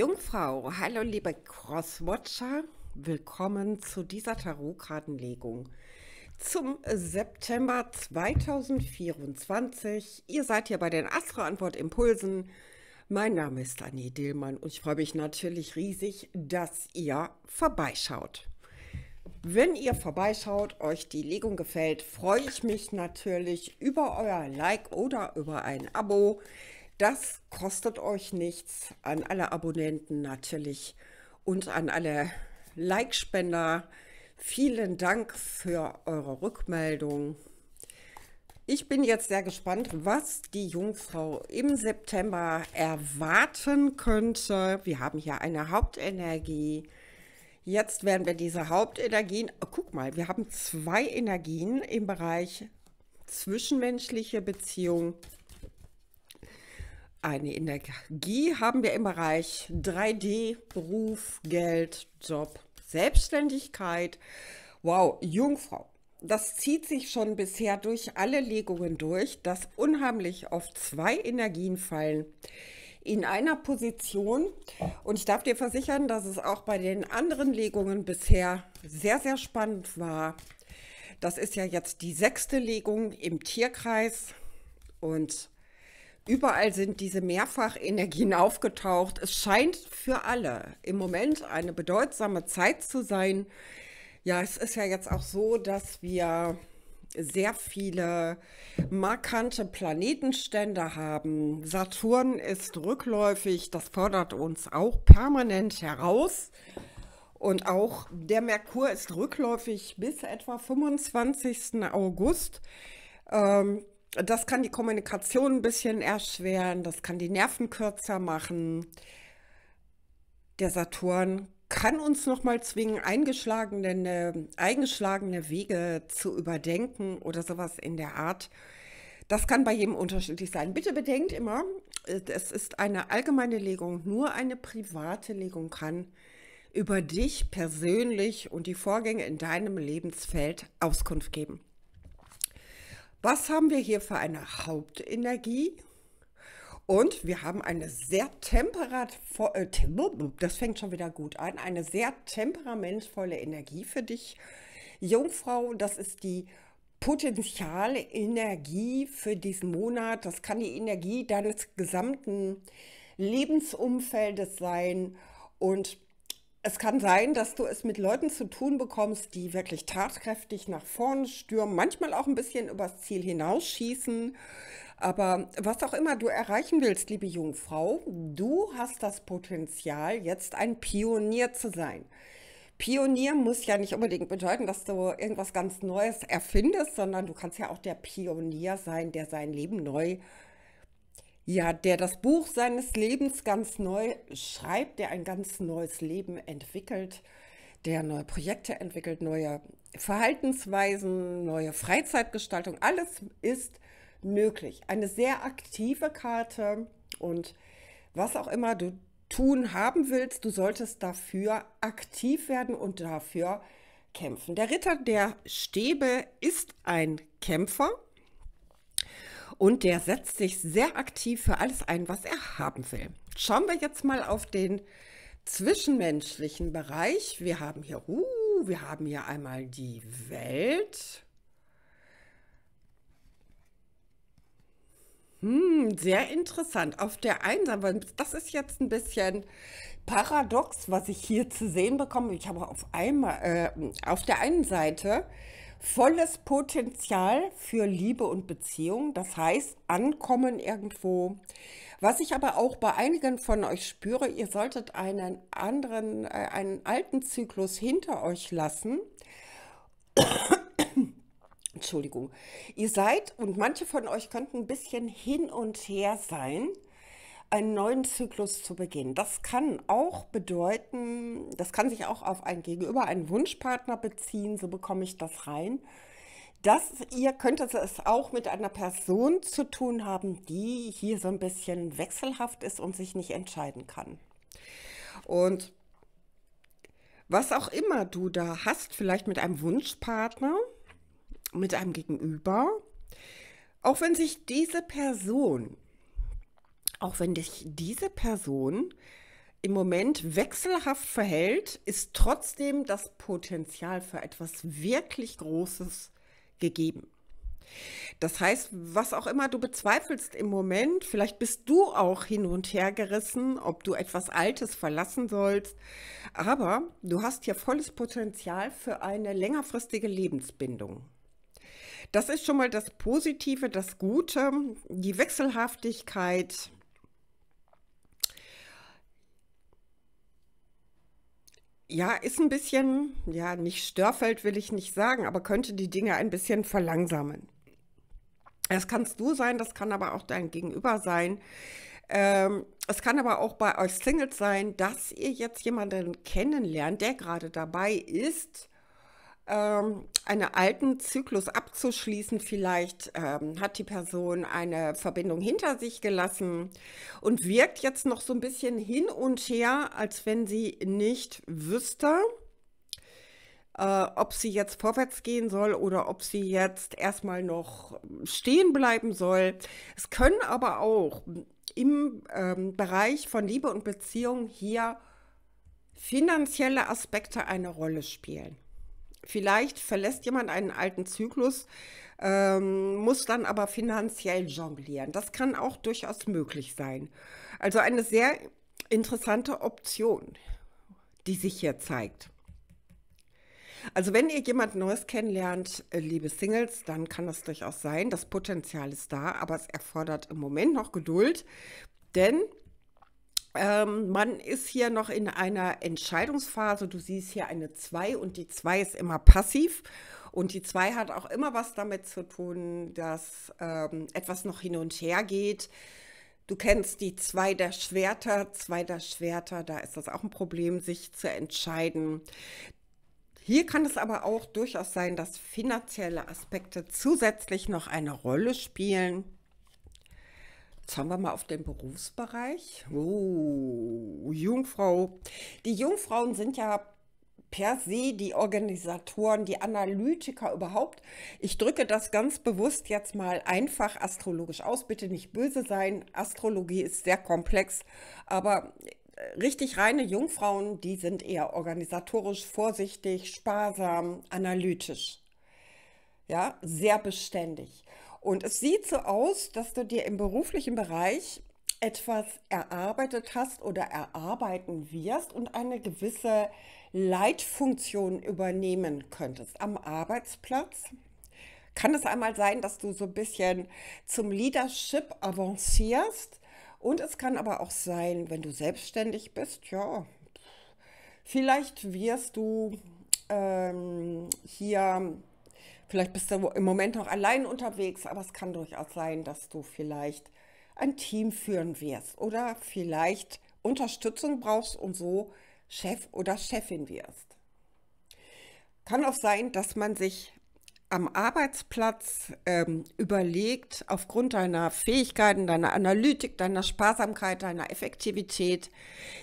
Jungfrau, hallo liebe Crosswatcher, willkommen zu dieser Tarotkartenlegung zum September 2024. Ihr seid hier bei den Astro-Antwort Impulsen. Mein Name ist Annie Dillmann und ich freue mich natürlich riesig, dass ihr vorbeischaut. Wenn ihr vorbeischaut, euch die Legung gefällt, freue ich mich natürlich über euer Like oder über ein Abo. Das kostet euch nichts. An alle Abonnenten natürlich und an alle Like-Spender. Vielen Dank für eure Rückmeldung. Ich bin jetzt sehr gespannt, was die Jungfrau im September erwarten könnte. Wir haben hier eine Hauptenergie. Jetzt werden wir diese Hauptenergien, oh, guck mal, wir haben zwei Energien im Bereich zwischenmenschliche Beziehung eine Energie haben wir im Bereich 3D, Beruf, Geld, Job, Selbstständigkeit. Wow, Jungfrau. Das zieht sich schon bisher durch alle Legungen durch, dass unheimlich oft zwei Energien fallen in einer Position. Und ich darf dir versichern, dass es auch bei den anderen Legungen bisher sehr, sehr spannend war. Das ist ja jetzt die sechste Legung im Tierkreis. Und Überall sind diese Mehrfachenergien aufgetaucht. Es scheint für alle im Moment eine bedeutsame Zeit zu sein. Ja, es ist ja jetzt auch so, dass wir sehr viele markante Planetenstände haben. Saturn ist rückläufig, das fordert uns auch permanent heraus. Und auch der Merkur ist rückläufig bis etwa 25. August. Ähm, das kann die Kommunikation ein bisschen erschweren, das kann die Nerven kürzer machen. Der Saturn kann uns nochmal zwingen, eingeschlagene, eingeschlagene Wege zu überdenken oder sowas in der Art. Das kann bei jedem unterschiedlich sein. Bitte bedenkt immer, es ist eine allgemeine Legung, nur eine private Legung kann über dich persönlich und die Vorgänge in deinem Lebensfeld Auskunft geben. Was haben wir hier für eine Hauptenergie? Und wir haben eine sehr temperamentvolle, äh, das fängt schon wieder gut an, eine sehr temperamentvolle Energie für dich. Jungfrau, das ist die potenziale Energie für diesen Monat. Das kann die Energie deines gesamten Lebensumfeldes sein. Und es kann sein, dass du es mit Leuten zu tun bekommst, die wirklich tatkräftig nach vorne stürmen, manchmal auch ein bisschen übers Ziel hinausschießen. Aber was auch immer du erreichen willst, liebe Jungfrau, du hast das Potenzial, jetzt ein Pionier zu sein. Pionier muss ja nicht unbedingt bedeuten, dass du irgendwas ganz Neues erfindest, sondern du kannst ja auch der Pionier sein, der sein Leben neu erfindet ja, der das Buch seines Lebens ganz neu schreibt, der ein ganz neues Leben entwickelt, der neue Projekte entwickelt, neue Verhaltensweisen, neue Freizeitgestaltung, alles ist möglich. Eine sehr aktive Karte und was auch immer du tun haben willst, du solltest dafür aktiv werden und dafür kämpfen. Der Ritter der Stäbe ist ein Kämpfer und der setzt sich sehr aktiv für alles ein, was er haben will. Schauen wir jetzt mal auf den zwischenmenschlichen Bereich. Wir haben hier, uh, wir haben hier einmal die Welt. Hm, sehr interessant. Auf der einen Seite, das ist jetzt ein bisschen paradox, was ich hier zu sehen bekomme. Ich habe auf einmal äh, auf der einen Seite volles Potenzial für Liebe und Beziehung, das heißt ankommen irgendwo. Was ich aber auch bei einigen von euch spüre, ihr solltet einen anderen, äh, einen alten Zyklus hinter euch lassen. Entschuldigung, ihr seid und manche von euch könnten ein bisschen hin und her sein einen neuen Zyklus zu beginnen. Das kann auch bedeuten, das kann sich auch auf ein Gegenüber, einen Wunschpartner beziehen, so bekomme ich das rein. dass ihr könntet es auch mit einer Person zu tun haben, die hier so ein bisschen wechselhaft ist und sich nicht entscheiden kann. Und was auch immer du da hast, vielleicht mit einem Wunschpartner, mit einem Gegenüber, auch wenn sich diese Person auch wenn dich diese Person im Moment wechselhaft verhält, ist trotzdem das Potenzial für etwas wirklich Großes gegeben. Das heißt, was auch immer du bezweifelst im Moment, vielleicht bist du auch hin und her gerissen, ob du etwas Altes verlassen sollst, aber du hast hier volles Potenzial für eine längerfristige Lebensbindung. Das ist schon mal das Positive, das Gute, die Wechselhaftigkeit, ja, ist ein bisschen, ja, nicht Störfeld will ich nicht sagen, aber könnte die Dinge ein bisschen verlangsamen. Das kannst du sein, das kann aber auch dein Gegenüber sein. Ähm, es kann aber auch bei euch Singles sein, dass ihr jetzt jemanden kennenlernt, der gerade dabei ist, ähm, einen alten Zyklus abzuschließen. Vielleicht ähm, hat die Person eine Verbindung hinter sich gelassen und wirkt jetzt noch so ein bisschen hin und her, als wenn sie nicht wüsste, äh, ob sie jetzt vorwärts gehen soll oder ob sie jetzt erstmal noch stehen bleiben soll. Es können aber auch im ähm, Bereich von Liebe und Beziehung hier finanzielle Aspekte eine Rolle spielen. Vielleicht verlässt jemand einen alten Zyklus, ähm, muss dann aber finanziell jonglieren. Das kann auch durchaus möglich sein. Also eine sehr interessante Option, die sich hier zeigt. Also wenn ihr jemand Neues kennenlernt, äh, liebe Singles, dann kann das durchaus sein. Das Potenzial ist da, aber es erfordert im Moment noch Geduld, denn ähm, man ist hier noch in einer Entscheidungsphase. Du siehst hier eine 2 und die 2 ist immer passiv. Und die 2 hat auch immer was damit zu tun, dass ähm, etwas noch hin und her geht. Du kennst die 2 der Schwerter. 2 der Schwerter, da ist das auch ein Problem, sich zu entscheiden. Hier kann es aber auch durchaus sein, dass finanzielle Aspekte zusätzlich noch eine Rolle spielen haben wir mal auf den Berufsbereich. Oh, Jungfrau. Die Jungfrauen sind ja per se die Organisatoren, die Analytiker überhaupt. Ich drücke das ganz bewusst jetzt mal einfach astrologisch aus. Bitte nicht böse sein. Astrologie ist sehr komplex, aber äh, richtig reine Jungfrauen, die sind eher organisatorisch, vorsichtig, sparsam, analytisch. Ja, sehr beständig. Und es sieht so aus, dass du dir im beruflichen Bereich etwas erarbeitet hast oder erarbeiten wirst und eine gewisse Leitfunktion übernehmen könntest am Arbeitsplatz. Kann es einmal sein, dass du so ein bisschen zum Leadership avancierst und es kann aber auch sein, wenn du selbstständig bist, ja, vielleicht wirst du ähm, hier Vielleicht bist du im Moment noch allein unterwegs, aber es kann durchaus sein, dass du vielleicht ein Team führen wirst oder vielleicht Unterstützung brauchst und so Chef oder Chefin wirst. Kann auch sein, dass man sich am Arbeitsplatz ähm, überlegt, aufgrund deiner Fähigkeiten, deiner Analytik, deiner Sparsamkeit, deiner Effektivität,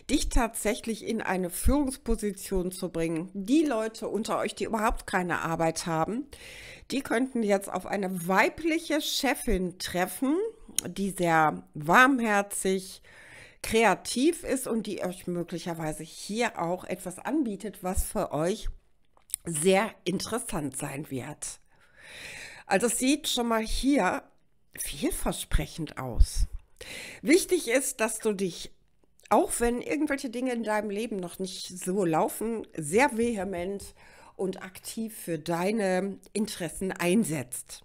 dich tatsächlich in eine Führungsposition zu bringen. Die Leute unter euch, die überhaupt keine Arbeit haben, die könnten jetzt auf eine weibliche Chefin treffen, die sehr warmherzig, kreativ ist und die euch möglicherweise hier auch etwas anbietet, was für euch sehr interessant sein wird. Also es sieht schon mal hier vielversprechend aus. Wichtig ist, dass du dich, auch wenn irgendwelche Dinge in deinem Leben noch nicht so laufen, sehr vehement und aktiv für deine Interessen einsetzt.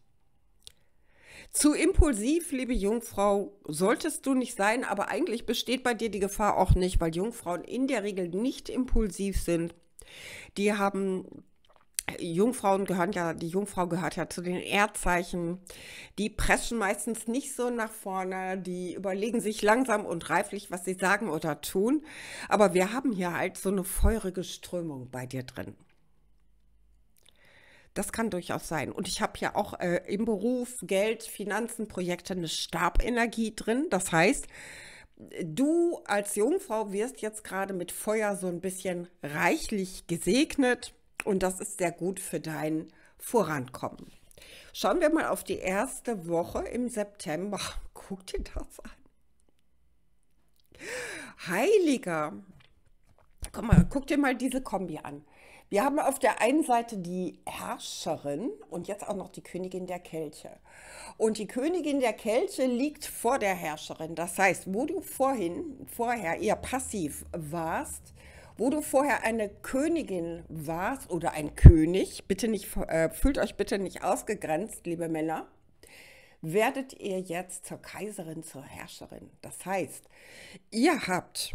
Zu impulsiv, liebe Jungfrau, solltest du nicht sein, aber eigentlich besteht bei dir die Gefahr auch nicht, weil Jungfrauen in der Regel nicht impulsiv sind. Die haben Jungfrauen gehören ja, die Jungfrau gehört ja zu den Erdzeichen. Die preschen meistens nicht so nach vorne, die überlegen sich langsam und reiflich, was sie sagen oder tun. Aber wir haben hier halt so eine feurige Strömung bei dir drin. Das kann durchaus sein. Und ich habe ja auch äh, im Beruf Geld, Finanzen, Projekte eine Stabenergie drin. Das heißt, du als Jungfrau wirst jetzt gerade mit Feuer so ein bisschen reichlich gesegnet und das ist sehr gut für dein Vorankommen. Schauen wir mal auf die erste Woche im September. Guck dir das an. Heiliger. Guck, mal, guck dir mal diese Kombi an. Wir haben auf der einen Seite die Herrscherin und jetzt auch noch die Königin der Kelche. Und die Königin der Kelche liegt vor der Herrscherin. Das heißt, wo du vorhin, vorher eher passiv warst, wo du vorher eine Königin warst oder ein König, bitte nicht, äh, fühlt euch bitte nicht ausgegrenzt, liebe Männer, werdet ihr jetzt zur Kaiserin, zur Herrscherin. Das heißt, ihr habt,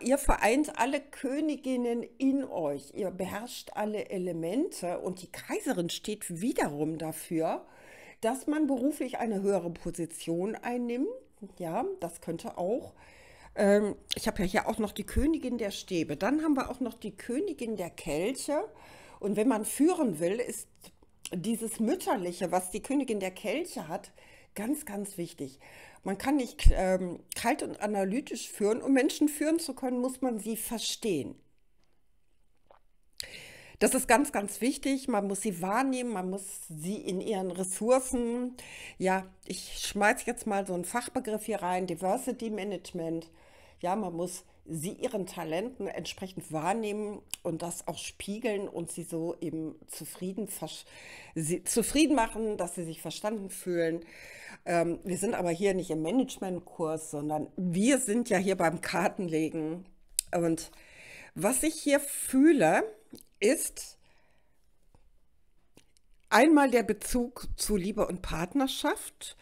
ihr vereint alle Königinnen in euch, ihr beherrscht alle Elemente und die Kaiserin steht wiederum dafür, dass man beruflich eine höhere Position einnimmt. Ja, das könnte auch ähm, ich habe ja hier auch noch die Königin der Stäbe. Dann haben wir auch noch die Königin der Kelche. Und wenn man führen will, ist dieses Mütterliche, was die Königin der Kelche hat, ganz, ganz wichtig. Man kann nicht ähm, kalt und analytisch führen. Um Menschen führen zu können, muss man sie verstehen. Das ist ganz, ganz wichtig. Man muss sie wahrnehmen, man muss sie in ihren Ressourcen. Ja, ich schmeiße jetzt mal so einen Fachbegriff hier rein, Diversity Management. Ja, man muss sie ihren Talenten entsprechend wahrnehmen und das auch spiegeln und sie so eben zufrieden, sie zufrieden machen, dass sie sich verstanden fühlen. Ähm, wir sind aber hier nicht im Managementkurs, sondern wir sind ja hier beim Kartenlegen. Und was ich hier fühle, ist einmal der Bezug zu Liebe und Partnerschaft,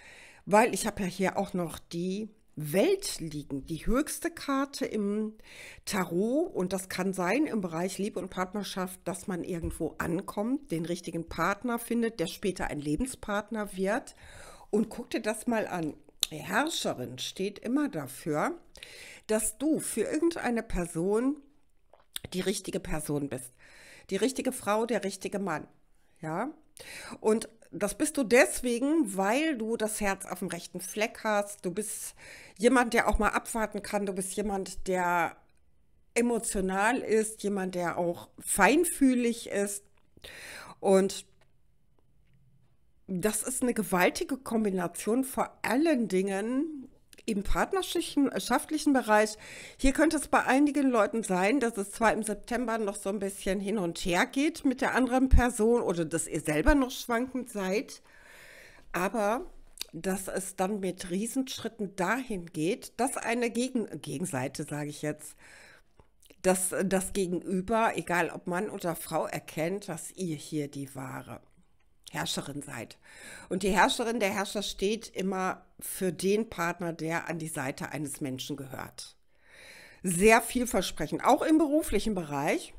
weil ich habe ja hier auch noch die Welt liegen, die höchste Karte im Tarot und das kann sein im Bereich Liebe und Partnerschaft, dass man irgendwo ankommt, den richtigen Partner findet, der später ein Lebenspartner wird und guck dir das mal an. Herrscherin steht immer dafür, dass du für irgendeine Person die richtige Person bist. Die richtige Frau, der richtige Mann. Ja. Und das bist du deswegen, weil du das Herz auf dem rechten Fleck hast. Du bist jemand, der auch mal abwarten kann. Du bist jemand, der emotional ist, jemand, der auch feinfühlig ist. Und das ist eine gewaltige Kombination, vor allen Dingen, im partnerschaftlichen äh, Bereich, hier könnte es bei einigen Leuten sein, dass es zwar im September noch so ein bisschen hin und her geht mit der anderen Person oder dass ihr selber noch schwankend seid, aber dass es dann mit Riesenschritten dahin geht, dass eine Gegen Gegenseite, sage ich jetzt, dass das Gegenüber, egal ob Mann oder Frau, erkennt, dass ihr hier die wahre Herrscherin seid. Und die Herrscherin, der Herrscher steht immer für den Partner, der an die Seite eines Menschen gehört. Sehr vielversprechend, auch im beruflichen Bereich.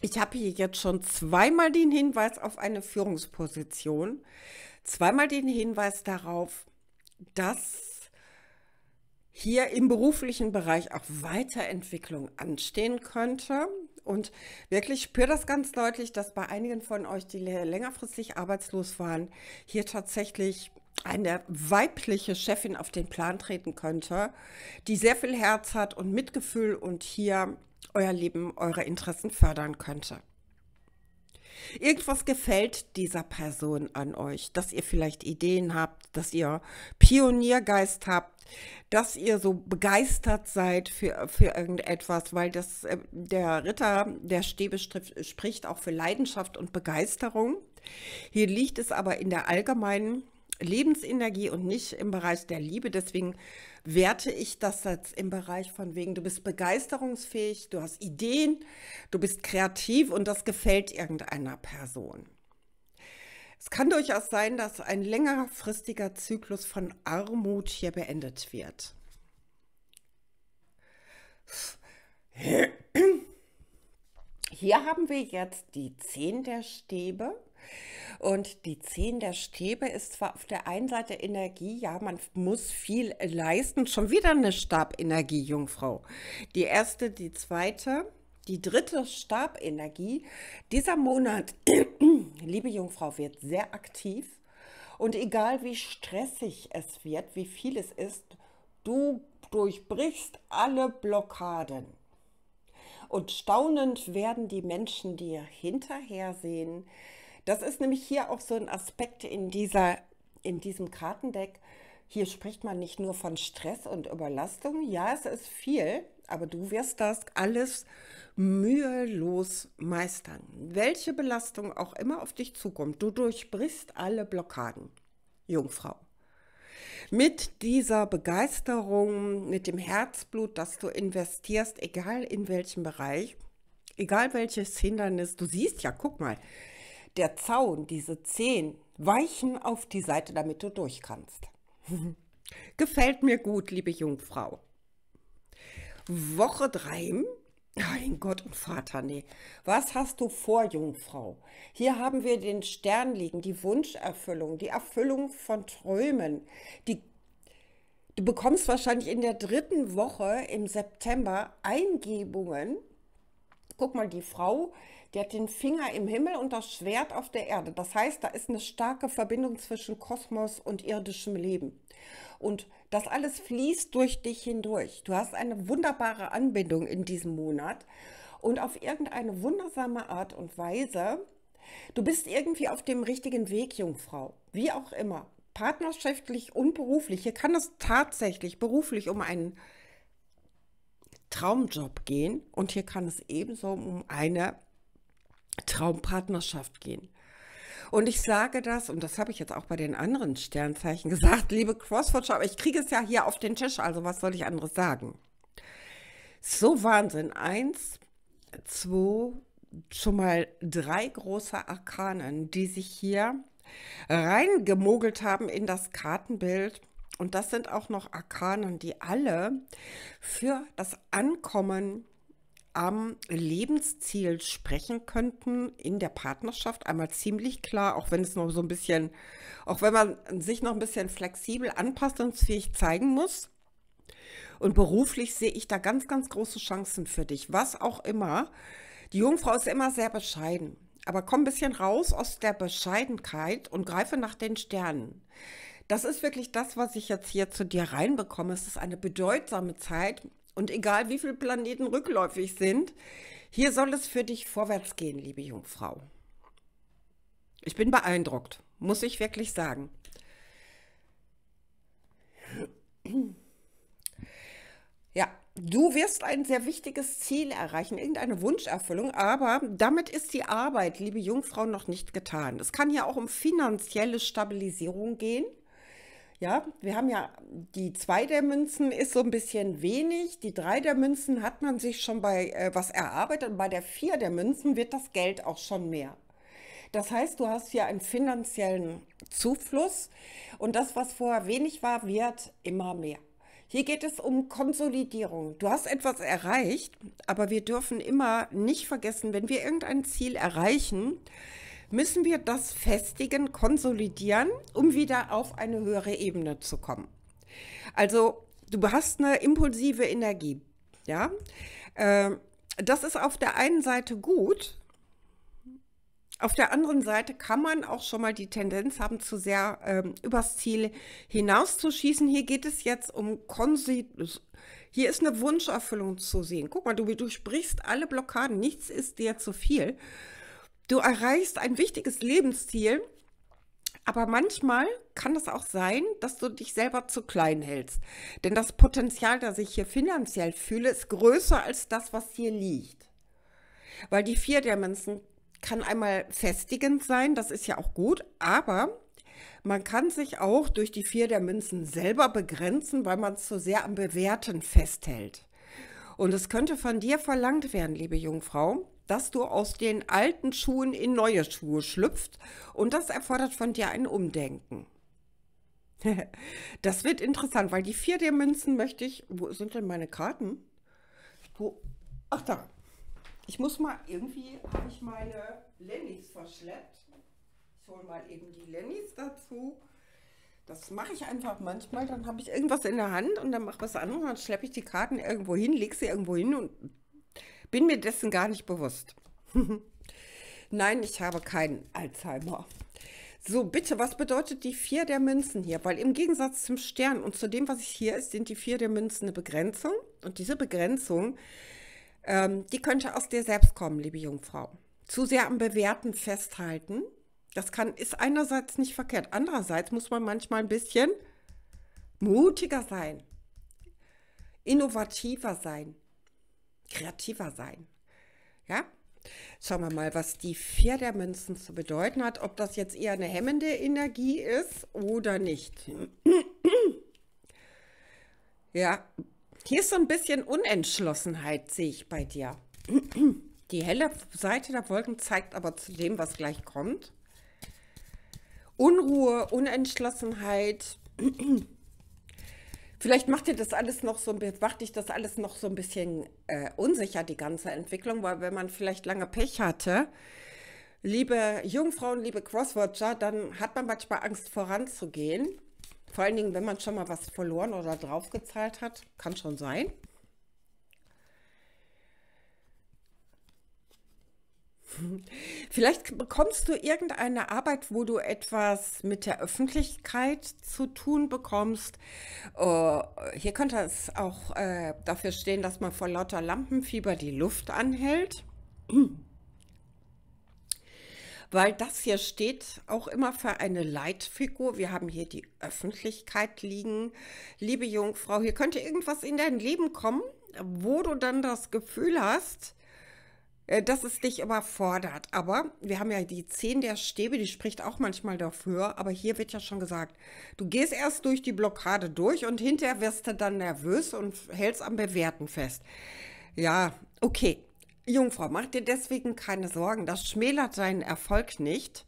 Ich habe hier jetzt schon zweimal den Hinweis auf eine Führungsposition, zweimal den Hinweis darauf, dass hier im beruflichen Bereich auch Weiterentwicklung anstehen könnte. Und wirklich spüre das ganz deutlich, dass bei einigen von euch, die längerfristig arbeitslos waren, hier tatsächlich eine weibliche Chefin auf den Plan treten könnte, die sehr viel Herz hat und Mitgefühl und hier euer Leben, eure Interessen fördern könnte. Irgendwas gefällt dieser Person an euch, dass ihr vielleicht Ideen habt, dass ihr Pioniergeist habt, dass ihr so begeistert seid für, für irgendetwas, weil das, äh, der Ritter der Stäbe spricht auch für Leidenschaft und Begeisterung. Hier liegt es aber in der allgemeinen Lebensenergie und nicht im Bereich der Liebe. Deswegen werte ich das jetzt im Bereich von wegen, du bist begeisterungsfähig, du hast Ideen, du bist kreativ und das gefällt irgendeiner Person. Es kann durchaus sein, dass ein längerfristiger Zyklus von Armut hier beendet wird. Hier haben wir jetzt die 10 der Stäbe. Und die 10 der Stäbe ist zwar auf der einen Seite Energie, ja, man muss viel leisten. Schon wieder eine Stabenergie, Jungfrau. Die erste, die zweite, die dritte Stabenergie. Dieser Monat liebe Jungfrau wird sehr aktiv und egal wie stressig es wird, wie viel es ist, du durchbrichst alle Blockaden. Und staunend werden die Menschen dir hinterher sehen. Das ist nämlich hier auch so ein Aspekt in, dieser, in diesem Kartendeck. Hier spricht man nicht nur von Stress und Überlastung. Ja, es ist viel, aber du wirst das alles mühelos meistern. Welche Belastung auch immer auf dich zukommt, du durchbrichst alle Blockaden, Jungfrau. Mit dieser Begeisterung, mit dem Herzblut, das du investierst, egal in welchem Bereich, egal welches Hindernis, du siehst ja, guck mal, der Zaun, diese Zehen weichen auf die Seite, damit du durch kannst. Gefällt mir gut, liebe Jungfrau. Woche 3. Mein Gott und Vater, nee. Was hast du vor, Jungfrau? Hier haben wir den Stern liegen, die Wunscherfüllung, die Erfüllung von Träumen. Die, du bekommst wahrscheinlich in der dritten Woche im September Eingebungen. Guck mal, die Frau der hat den Finger im Himmel und das Schwert auf der Erde. Das heißt, da ist eine starke Verbindung zwischen Kosmos und irdischem Leben. Und das alles fließt durch dich hindurch. Du hast eine wunderbare Anbindung in diesem Monat und auf irgendeine wundersame Art und Weise. Du bist irgendwie auf dem richtigen Weg, Jungfrau. Wie auch immer. Partnerschaftlich und beruflich. Hier kann es tatsächlich beruflich um einen Traumjob gehen und hier kann es ebenso um eine Traumpartnerschaft gehen. Und ich sage das, und das habe ich jetzt auch bei den anderen Sternzeichen gesagt, liebe crossford aber ich kriege es ja hier auf den Tisch, also was soll ich anderes sagen? So Wahnsinn. Eins, zwei, schon mal drei große Arkanen, die sich hier reingemogelt haben in das Kartenbild. Und das sind auch noch Arkanen, die alle für das Ankommen am Lebensziel sprechen könnten in der Partnerschaft einmal ziemlich klar, auch wenn es noch so ein bisschen, auch wenn man sich noch ein bisschen flexibel anpassungsfähig zeigen muss. Und beruflich sehe ich da ganz, ganz große Chancen für dich, was auch immer. Die Jungfrau ist immer sehr bescheiden, aber komm ein bisschen raus aus der Bescheidenheit und greife nach den Sternen. Das ist wirklich das, was ich jetzt hier zu dir reinbekomme. Es ist eine bedeutsame Zeit und egal wie viele Planeten rückläufig sind, hier soll es für dich vorwärts gehen, liebe Jungfrau. Ich bin beeindruckt, muss ich wirklich sagen. Ja, du wirst ein sehr wichtiges Ziel erreichen, irgendeine Wunscherfüllung, aber damit ist die Arbeit, liebe Jungfrau, noch nicht getan. Es kann ja auch um finanzielle Stabilisierung gehen ja, wir haben ja die zwei der Münzen ist so ein bisschen wenig. Die drei der Münzen hat man sich schon bei äh, was erarbeitet und bei der vier der Münzen wird das Geld auch schon mehr. Das heißt, du hast hier einen finanziellen Zufluss und das, was vorher wenig war, wird immer mehr. Hier geht es um Konsolidierung. Du hast etwas erreicht, aber wir dürfen immer nicht vergessen, wenn wir irgendein Ziel erreichen, müssen wir das festigen, konsolidieren, um wieder auf eine höhere Ebene zu kommen. Also du hast eine impulsive Energie, ja. Ähm, das ist auf der einen Seite gut, auf der anderen Seite kann man auch schon mal die Tendenz haben, zu sehr ähm, übers Ziel hinauszuschießen. Hier geht es jetzt um Konsi hier ist eine Wunscherfüllung zu sehen. Guck mal, du, du sprichst alle Blockaden, nichts ist dir zu viel. Du erreichst ein wichtiges Lebensziel, aber manchmal kann es auch sein, dass du dich selber zu klein hältst. Denn das Potenzial, das ich hier finanziell fühle, ist größer als das, was hier liegt. Weil die vier der Menschen kann einmal festigend sein, das ist ja auch gut, aber man kann sich auch durch die vier der Münzen selber begrenzen, weil man zu sehr am Bewerten festhält. Und es könnte von dir verlangt werden, liebe Jungfrau, dass du aus den alten Schuhen in neue Schuhe schlüpft und das erfordert von dir ein Umdenken. das wird interessant, weil die vier der Münzen möchte ich. Wo sind denn meine Karten? Wo? Ach da. Ich muss mal irgendwie habe ich meine Lennys verschleppt. Ich hole mal eben die Lennys dazu. Das mache ich einfach manchmal. Dann habe ich irgendwas in der Hand und dann mache ich was anderes. Dann schleppe ich die Karten irgendwo hin, lege sie irgendwo hin und bin mir dessen gar nicht bewusst. Nein, ich habe keinen Alzheimer. So, bitte, was bedeutet die vier der Münzen hier? Weil im Gegensatz zum Stern und zu dem, was ich hier ist, sind die vier der Münzen eine Begrenzung. Und diese Begrenzung, ähm, die könnte aus dir selbst kommen, liebe Jungfrau. Zu sehr am Bewerten festhalten, das kann, ist einerseits nicht verkehrt. Andererseits muss man manchmal ein bisschen mutiger sein, innovativer sein, kreativer sein. Ja? Schauen wir mal, was die vier der Münzen zu bedeuten hat, ob das jetzt eher eine hemmende Energie ist oder nicht. Ja, hier ist so ein bisschen Unentschlossenheit, sehe ich bei dir. Die helle Seite der Wolken zeigt aber zu dem, was gleich kommt. Unruhe, Unentschlossenheit, Vielleicht macht dir das alles noch so macht dich das alles noch so ein bisschen äh, unsicher, die ganze Entwicklung, weil wenn man vielleicht lange Pech hatte, liebe Jungfrauen, liebe Crosswatcher, dann hat man manchmal Angst voranzugehen. Vor allen Dingen, wenn man schon mal was verloren oder draufgezahlt hat, kann schon sein. Vielleicht bekommst du irgendeine Arbeit, wo du etwas mit der Öffentlichkeit zu tun bekommst. Uh, hier könnte es auch äh, dafür stehen, dass man vor lauter Lampenfieber die Luft anhält. Weil das hier steht auch immer für eine Leitfigur. Wir haben hier die Öffentlichkeit liegen. Liebe Jungfrau, hier könnte irgendwas in dein Leben kommen, wo du dann das Gefühl hast, äh, dass es dich überfordert. Aber wir haben ja die 10 der Stäbe, die spricht auch manchmal dafür. Aber hier wird ja schon gesagt, du gehst erst durch die Blockade durch und hinterher wirst du dann nervös und hältst am Bewerten fest. Ja, okay. Jungfrau, mach dir deswegen keine Sorgen. Das schmälert deinen Erfolg nicht.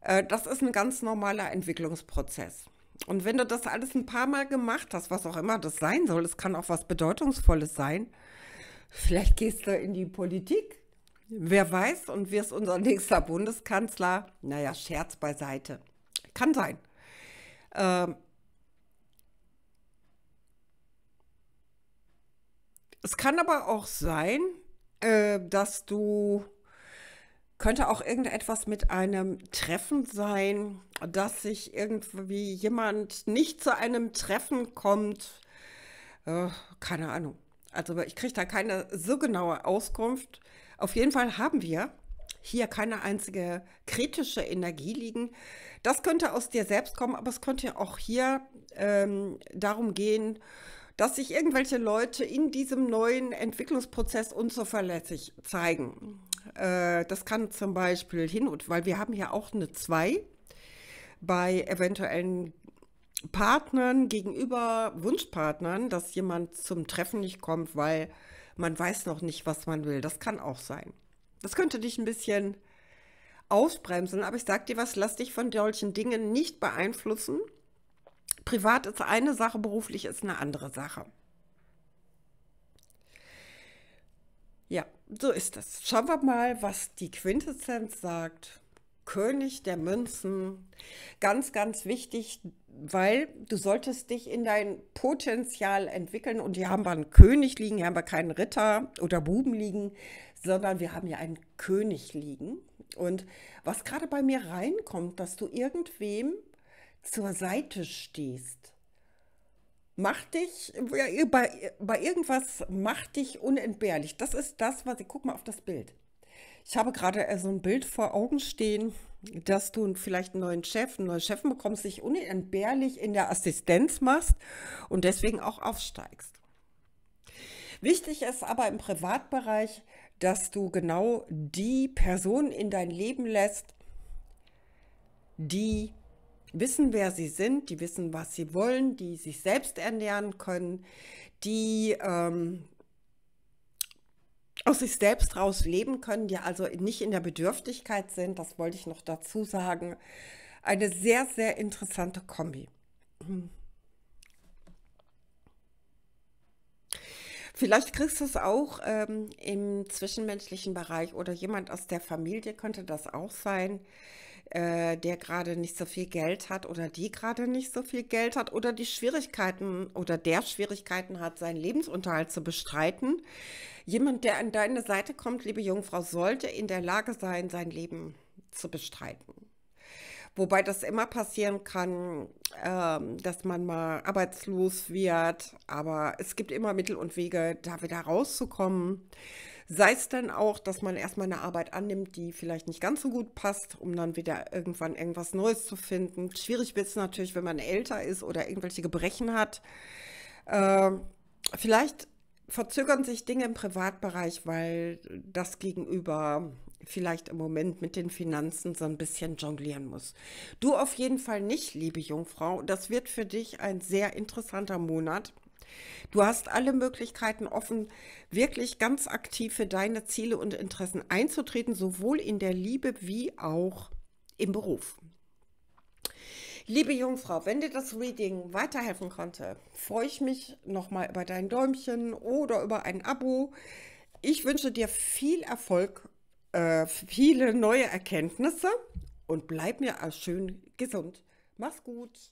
Äh, das ist ein ganz normaler Entwicklungsprozess. Und wenn du das alles ein paar Mal gemacht hast, was auch immer das sein soll, es kann auch was Bedeutungsvolles sein, Vielleicht gehst du in die Politik. Wer weiß und wirst unser nächster Bundeskanzler. Naja, Scherz beiseite. Kann sein. Ähm, es kann aber auch sein, äh, dass du, könnte auch irgendetwas mit einem Treffen sein, dass sich irgendwie jemand nicht zu einem Treffen kommt. Äh, keine Ahnung. Also ich kriege da keine so genaue Auskunft. Auf jeden Fall haben wir hier keine einzige kritische Energie liegen. Das könnte aus dir selbst kommen, aber es könnte auch hier ähm, darum gehen, dass sich irgendwelche Leute in diesem neuen Entwicklungsprozess unzuverlässig zeigen. Äh, das kann zum Beispiel hin und weil wir haben hier auch eine 2 bei eventuellen Partnern gegenüber Wunschpartnern, dass jemand zum Treffen nicht kommt, weil man weiß noch nicht, was man will. Das kann auch sein. Das könnte dich ein bisschen ausbremsen, aber ich sag dir was, lass dich von solchen Dingen nicht beeinflussen. Privat ist eine Sache, beruflich ist eine andere Sache. Ja, so ist das. Schauen wir mal, was die Quintessenz sagt. König der Münzen. Ganz, ganz wichtig, weil du solltest dich in dein Potenzial entwickeln. Und hier haben wir einen König liegen, hier haben wir keinen Ritter oder Buben liegen, sondern wir haben hier einen König liegen. Und was gerade bei mir reinkommt, dass du irgendwem zur Seite stehst. Mach dich, bei, bei irgendwas, mach dich unentbehrlich. Das ist das, was, ich, guck mal auf das Bild. Ich habe gerade äh, so ein Bild vor Augen stehen, dass du vielleicht einen neuen Chef, einen neuen Chef bekommst, dich unentbehrlich in der Assistenz machst und deswegen auch aufsteigst. Wichtig ist aber im Privatbereich, dass du genau die Person in dein Leben lässt, die wissen, wer sie sind, die wissen, was sie wollen, die sich selbst ernähren können, die ähm, aus sich selbst raus leben können, die also nicht in der Bedürftigkeit sind, das wollte ich noch dazu sagen. Eine sehr, sehr interessante Kombi. Vielleicht kriegst du es auch ähm, im zwischenmenschlichen Bereich oder jemand aus der Familie könnte das auch sein äh, der gerade nicht so viel Geld hat oder die gerade nicht so viel Geld hat oder die Schwierigkeiten oder der Schwierigkeiten hat, seinen Lebensunterhalt zu bestreiten. Jemand, der an deine Seite kommt, liebe Jungfrau, sollte in der Lage sein, sein Leben zu bestreiten. Wobei das immer passieren kann, ähm, dass man mal arbeitslos wird, aber es gibt immer Mittel und Wege, da wieder rauszukommen. Sei es denn auch, dass man erstmal eine Arbeit annimmt, die vielleicht nicht ganz so gut passt, um dann wieder irgendwann irgendwas Neues zu finden. Schwierig wird es natürlich, wenn man älter ist oder irgendwelche Gebrechen hat. Äh, vielleicht verzögern sich Dinge im Privatbereich, weil das Gegenüber vielleicht im Moment mit den Finanzen so ein bisschen jonglieren muss. Du auf jeden Fall nicht, liebe Jungfrau. Das wird für dich ein sehr interessanter Monat. Du hast alle Möglichkeiten offen, wirklich ganz aktiv für deine Ziele und Interessen einzutreten, sowohl in der Liebe wie auch im Beruf. Liebe Jungfrau, wenn dir das Reading weiterhelfen konnte, freue ich mich nochmal über dein Däumchen oder über ein Abo. Ich wünsche dir viel Erfolg, äh, viele neue Erkenntnisse und bleib mir schön gesund. Mach's gut.